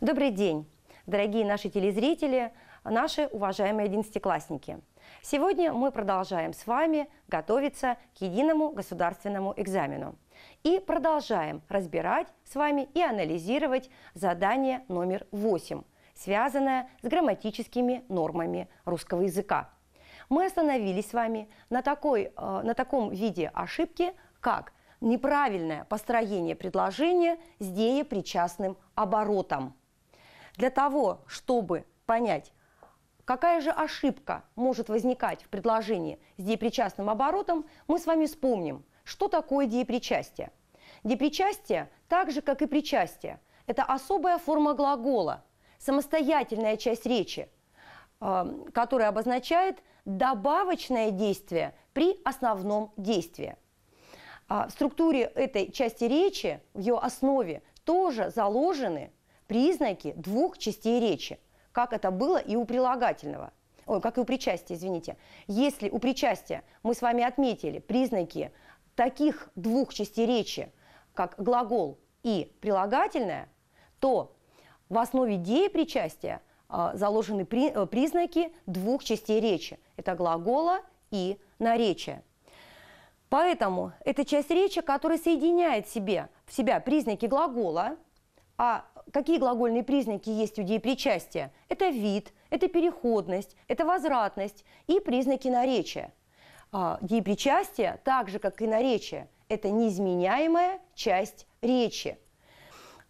Добрый день, дорогие наши телезрители, наши уважаемые одиннадцатиклассники. Сегодня мы продолжаем с вами готовиться к единому государственному экзамену. И продолжаем разбирать с вами и анализировать задание номер 8, связанное с грамматическими нормами русского языка. Мы остановились с вами на, такой, э, на таком виде ошибки, как неправильное построение предложения с деепричастным оборотом. Для того, чтобы понять, какая же ошибка может возникать в предложении с депричастным оборотом, мы с вами вспомним, что такое депричастие. Депричастие, так же как и причастие, это особая форма глагола, самостоятельная часть речи, э, которая обозначает добавочное действие при основном действии. А в структуре этой части речи, в ее основе, тоже заложены признаки двух частей речи, как это было и у прилагательного. Ой, как и у причастия, извините. Если у причастия мы с вами отметили признаки таких двух частей речи, как глагол и прилагательное, то в основе идеи деепричастия а, заложены при, э, признаки двух частей речи. Это глагола и наречия. Поэтому это часть речи, которая соединяет в себе, в себя признаки глагола – а какие глагольные признаки есть у деепричастия? Это вид, это переходность, это возвратность и признаки наречия. А, деепричастие, так же как и наречие, это неизменяемая часть речи.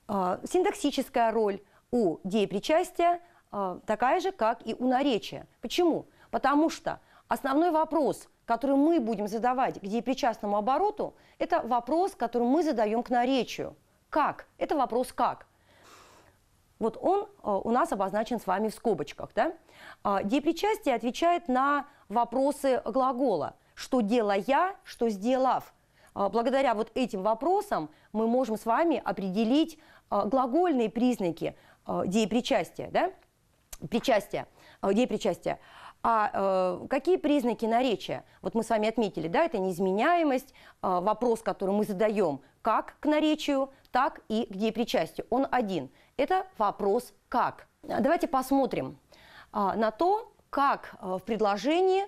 А, синтаксическая роль у деепричастия а, такая же, как и у наречия. Почему? Потому что основной вопрос, который мы будем задавать к деепричастному обороту, это вопрос, который мы задаем к наречию – как? Это вопрос «как?». Вот он э, у нас обозначен с вами в скобочках. Да? А, Деепричастие отвечает на вопросы глагола. Что делая, что сделав. А, благодаря вот этим вопросам мы можем с вами определить а, глагольные признаки деепричастия. Да? Причастия, деепричастия. А э, какие признаки наречия? Вот мы с вами отметили, да, это неизменяемость, э, вопрос, который мы задаем, как к наречию, так и к деепричастию. Он один. Это вопрос «как». Давайте посмотрим а, на то, как э, в предложении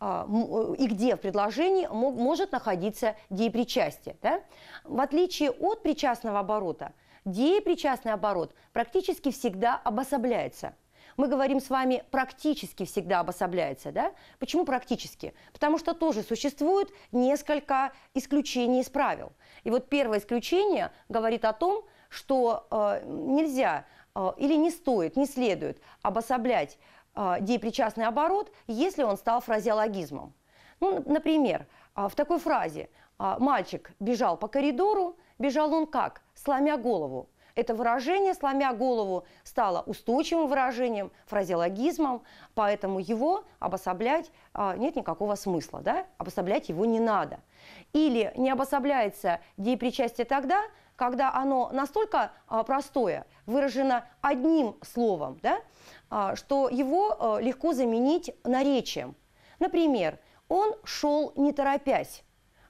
а, э, и где в предложении может находиться деепричастие. Да? В отличие от причастного оборота, деепричастный оборот практически всегда обособляется – мы говорим с вами практически всегда обособляется. Да? Почему практически? Потому что тоже существует несколько исключений из правил. И вот первое исключение говорит о том, что э, нельзя э, или не стоит, не следует обособлять э, депричастный оборот, если он стал фразеологизмом. Ну, например, э, в такой фразе э, «мальчик бежал по коридору», бежал он как? Сломя голову. Это выражение, сломя голову, стало устойчивым выражением, фразеологизмом, поэтому его обособлять а, нет никакого смысла, да? обособлять его не надо. Или не обособляется деепричастие тогда, когда оно настолько а, простое, выражено одним словом, да, а, что его легко заменить наречием. Например, он шел не торопясь.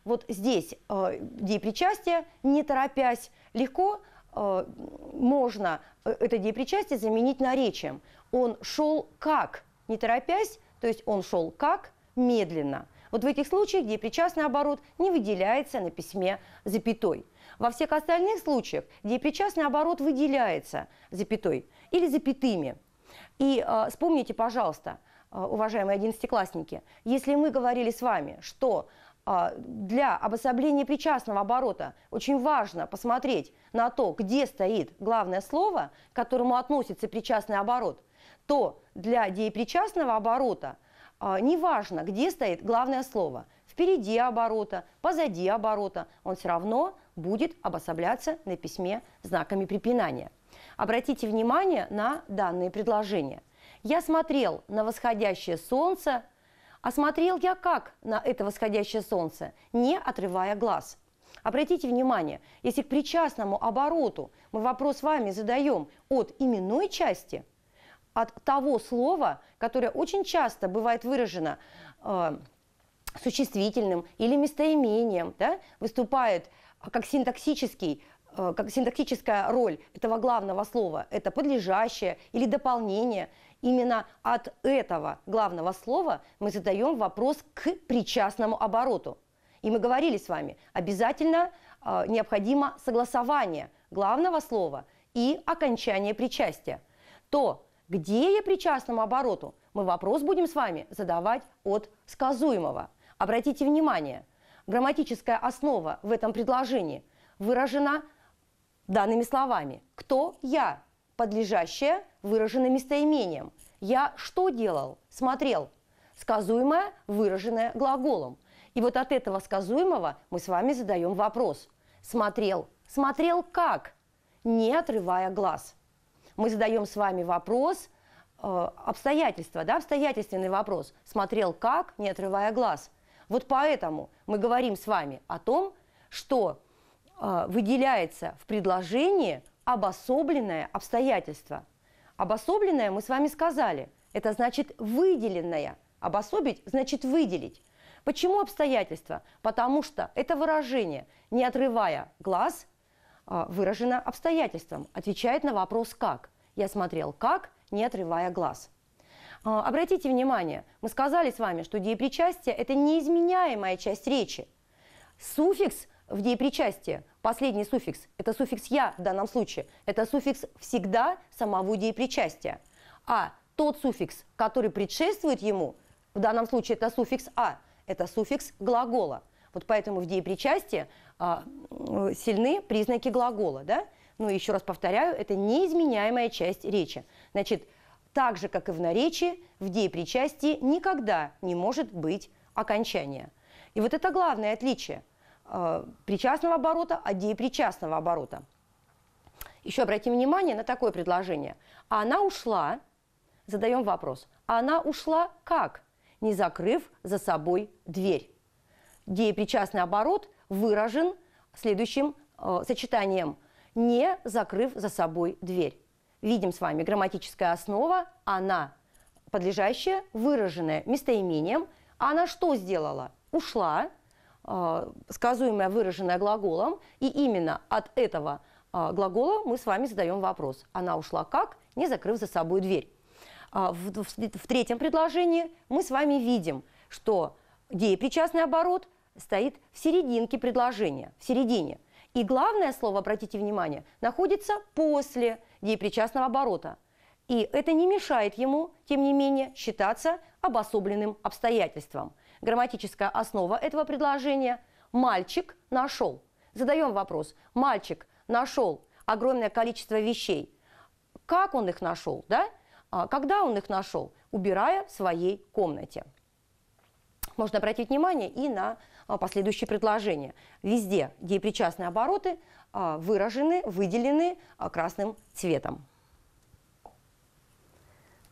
Вот здесь э, деепричастие, не торопясь, легко Э, можно э, это деепричастие заменить наречием. Он шел как, не торопясь, то есть он шел как, медленно. Вот в этих случаях деепричастный оборот не выделяется на письме запятой. Во всех остальных случаях деепричастный оборот выделяется запятой или запятыми. И э, вспомните, пожалуйста, э, уважаемые одиннадцатиклассники, если мы говорили с вами, что а, для обособления причастного оборота очень важно посмотреть на то, где стоит главное слово, к которому относится причастный оборот, то для деепричастного оборота а, неважно, где стоит главное слово, впереди оборота, позади оборота, он все равно будет обособляться на письме знаками препинания. Обратите внимание на данные предложения. Я смотрел на восходящее солнце а смотрел я как на это восходящее солнце, не отрывая глаз. Обратите внимание, если к причастному обороту мы вопрос вами задаем от именной части, от того слова, которое очень часто бывает выражено э, существительным или местоимением, да, выступает как синтаксический э, как синтаксическая роль этого главного слова – это подлежащее или дополнение – Именно от этого главного слова мы задаем вопрос к причастному обороту. И мы говорили с вами, обязательно э, необходимо согласование главного слова и окончание причастия. То, где я причастному обороту, мы вопрос будем с вами задавать от сказуемого. Обратите внимание, грамматическая основа в этом предложении выражена данными словами. Кто я? подлежащее выражено местоимением. Я что делал? Смотрел. Сказуемое, выраженное глаголом. И вот от этого сказуемого мы с вами задаем вопрос. Смотрел. Смотрел как? Не отрывая глаз. Мы задаем с вами вопрос э, обстоятельства, да, обстоятельственный вопрос. Смотрел как, не отрывая глаз. Вот поэтому мы говорим с вами о том, что э, выделяется в предложении обособленное обстоятельство. Обособленное мы с вами сказали. Это значит выделенное. Обособить значит выделить. Почему обстоятельства? Потому что это выражение, не отрывая глаз, а, выражено обстоятельством. Отвечает на вопрос «как». Я смотрел «как», не отрывая глаз. А, обратите внимание, мы сказали с вами, что деепричастие – это неизменяемая часть речи. Суффикс в деепричастии Последний суффикс – это суффикс «я» в данном случае. Это суффикс «всегда» самого деепричастия. А тот суффикс, который предшествует ему, в данном случае это суффикс «а», это суффикс глагола. Вот поэтому в деепричастии а, сильны признаки глагола. Да? Ну, еще раз повторяю, это неизменяемая часть речи. Значит, так же, как и в наречии, в деепричастии никогда не может быть окончания. И вот это главное отличие – Э, причастного оборота а деепричастного оборота. Еще обратим внимание на такое предложение. А она ушла, задаем вопрос, а она ушла как? Не закрыв за собой дверь. Деепричастный оборот выражен следующим э, сочетанием «не закрыв за собой дверь». Видим с вами грамматическая основа «она», подлежащая, выраженная местоимением. А она что сделала? Ушла – а, сказуемое, выраженное глаголом, и именно от этого а, глагола мы с вами задаем вопрос. Она ушла как, не закрыв за собой дверь. А, в, в, в третьем предложении мы с вами видим, что деепричастный оборот стоит в серединке предложения, в середине. И главное слово, обратите внимание, находится после деепричастного оборота. И это не мешает ему, тем не менее, считаться обособленным обстоятельством. Грамматическая основа этого предложения – «мальчик нашел». Задаем вопрос «мальчик нашел огромное количество вещей». Как он их нашел, да? А, когда он их нашел? Убирая в своей комнате. Можно обратить внимание и на а, последующие предложения. Везде, где причастные обороты, а, выражены, выделены красным цветом.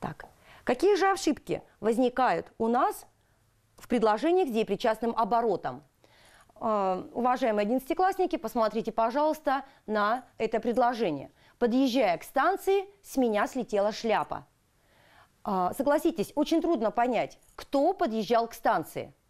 Так, какие же ошибки возникают у нас в предложениях с депричастным оборотом? Э, уважаемые одиннадцатиклассники, посмотрите, пожалуйста, на это предложение. Подъезжая к станции, с меня слетела шляпа. Э, согласитесь, очень трудно понять, кто подъезжал к станции –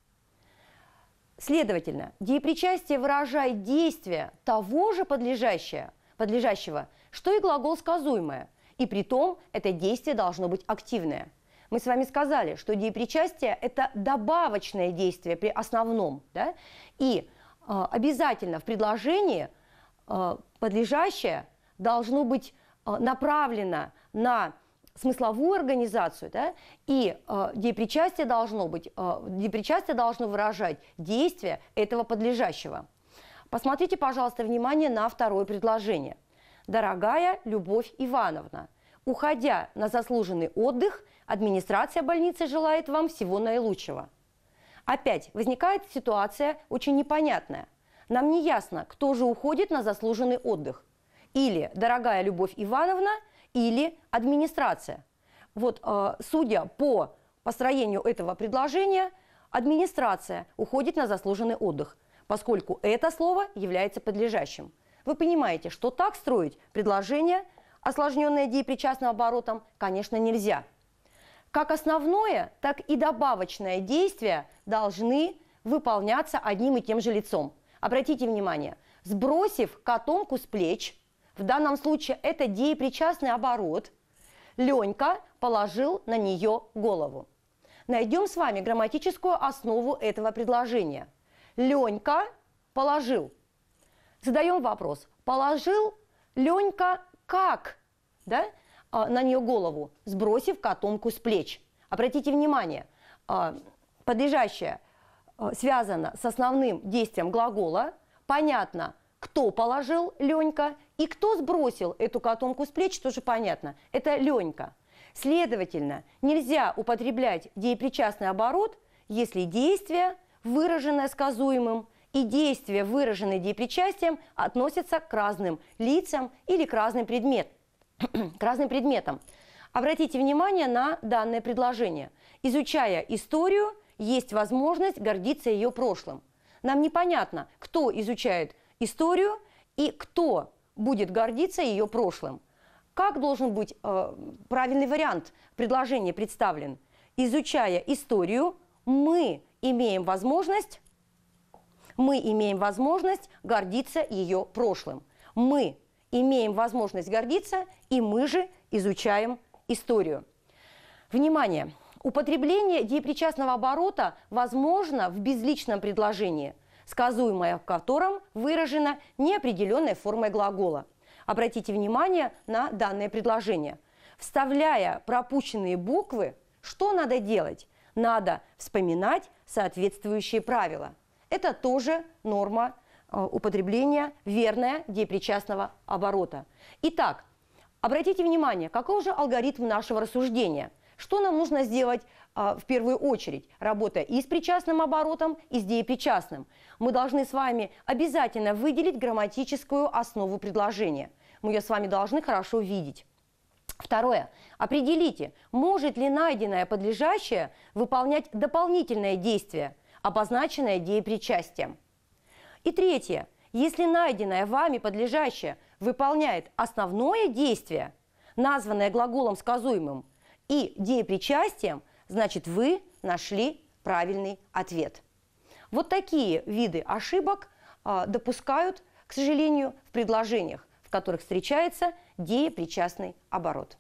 Следовательно, деепричастие выражает действие того же подлежащего, подлежащего, что и глагол сказуемое – и при том это действие должно быть активное. Мы с вами сказали, что деепричастие – это добавочное действие при основном. Да? И э, обязательно в предложении э, подлежащее должно быть э, направлено на смысловую организацию, да, и э, депричастие должно быть, э, депричастие должно выражать действие этого подлежащего. Посмотрите, пожалуйста, внимание на второе предложение. Дорогая Любовь Ивановна, Уходя на заслуженный отдых, администрация больницы желает вам всего наилучшего. Опять возникает ситуация очень непонятная. Нам не ясно, кто же уходит на заслуженный отдых. Или дорогая Любовь Ивановна, или администрация. Вот э, судя по построению этого предложения, администрация уходит на заслуженный отдых, поскольку это слово является подлежащим. Вы понимаете, что так строить предложение – осложненные деепричастным оборотом, конечно, нельзя. Как основное, так и добавочное действие должны выполняться одним и тем же лицом. Обратите внимание, сбросив котомку с плеч, в данном случае это деепричастный оборот, Ленька положил на нее голову. Найдем с вами грамматическую основу этого предложения. Ленька положил. Задаем вопрос. Положил Ленька как да, а, на нее голову, сбросив котомку с плеч. Обратите внимание, а, подлежащее а, связано с основным действием глагола. Понятно, кто положил Ленька и кто сбросил эту котомку с плеч, тоже понятно. Это Ленька. Следовательно, нельзя употреблять деепричастный оборот, если действие выраженное сказуемым и действия, выраженные деепричастием, относятся к разным лицам или к разным, предмет, к разным предметам. Обратите внимание на данное предложение. Изучая историю, есть возможность гордиться ее прошлым. Нам непонятно, кто изучает историю и кто будет гордиться ее прошлым. Как должен быть э, правильный вариант предложения представлен? Изучая историю, мы имеем возможность мы имеем возможность гордиться ее прошлым. Мы имеем возможность гордиться, и мы же изучаем историю. Внимание! Употребление деепричастного оборота возможно в безличном предложении, сказуемое в котором выражено неопределенной формой глагола. Обратите внимание на данное предложение. Вставляя пропущенные буквы, что надо делать? Надо вспоминать соответствующие правила – это тоже норма э, употребления верная депричастного оборота. Итак, обратите внимание, какой же алгоритм нашего рассуждения? Что нам нужно сделать а, в первую очередь, работая и с причастным оборотом, и с деепричастным? Мы должны с вами обязательно выделить грамматическую основу предложения. Мы ее с вами должны хорошо видеть. Второе. Определите, может ли найденное подлежащее выполнять дополнительное действие – обозначенное деепричастием. И третье. Если найденное вами подлежащее выполняет основное действие, названное глаголом сказуемым, и деепричастием, значит вы нашли правильный ответ. Вот такие виды ошибок а, допускают, к сожалению, в предложениях, в которых встречается деепричастный оборот.